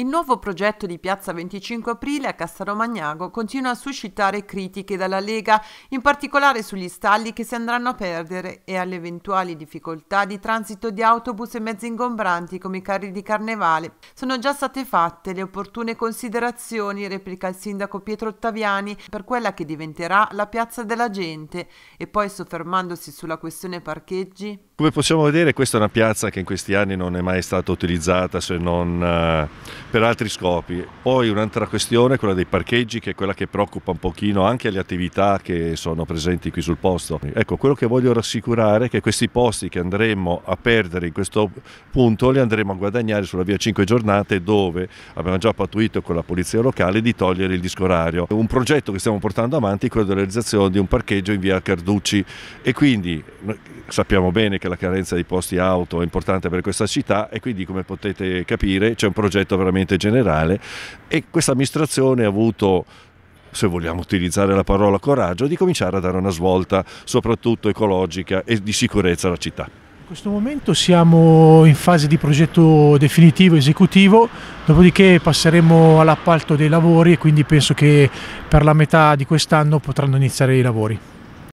Il nuovo progetto di Piazza 25 Aprile a Castaromagnago continua a suscitare critiche dalla Lega, in particolare sugli stalli che si andranno a perdere e alle eventuali difficoltà di transito di autobus e mezzi ingombranti come i carri di carnevale. Sono già state fatte le opportune considerazioni, replica il sindaco Pietro Ottaviani, per quella che diventerà la piazza della gente e poi soffermandosi sulla questione parcheggi. Come possiamo vedere questa è una piazza che in questi anni non è mai stata utilizzata se non eh, per altri scopi. Poi un'altra questione quella dei parcheggi, che è quella che preoccupa un pochino anche le attività che sono presenti qui sul posto. Ecco, quello che voglio rassicurare è che questi posti che andremo a perdere in questo punto li andremo a guadagnare sulla via 5 giornate dove abbiamo già pattuito con la polizia locale di togliere il disco orario. Un progetto che stiamo portando avanti è quello della realizzazione di un parcheggio in via Carducci e quindi sappiamo bene che la carenza di posti auto è importante per questa città e quindi come potete capire c'è un progetto veramente relativamente generale e questa amministrazione ha avuto se vogliamo utilizzare la parola coraggio, di cominciare a dare una svolta soprattutto ecologica e di sicurezza alla città. In questo momento siamo in fase di progetto definitivo esecutivo, dopodiché passeremo all'appalto dei lavori e quindi penso che per la metà di quest'anno potranno iniziare i lavori.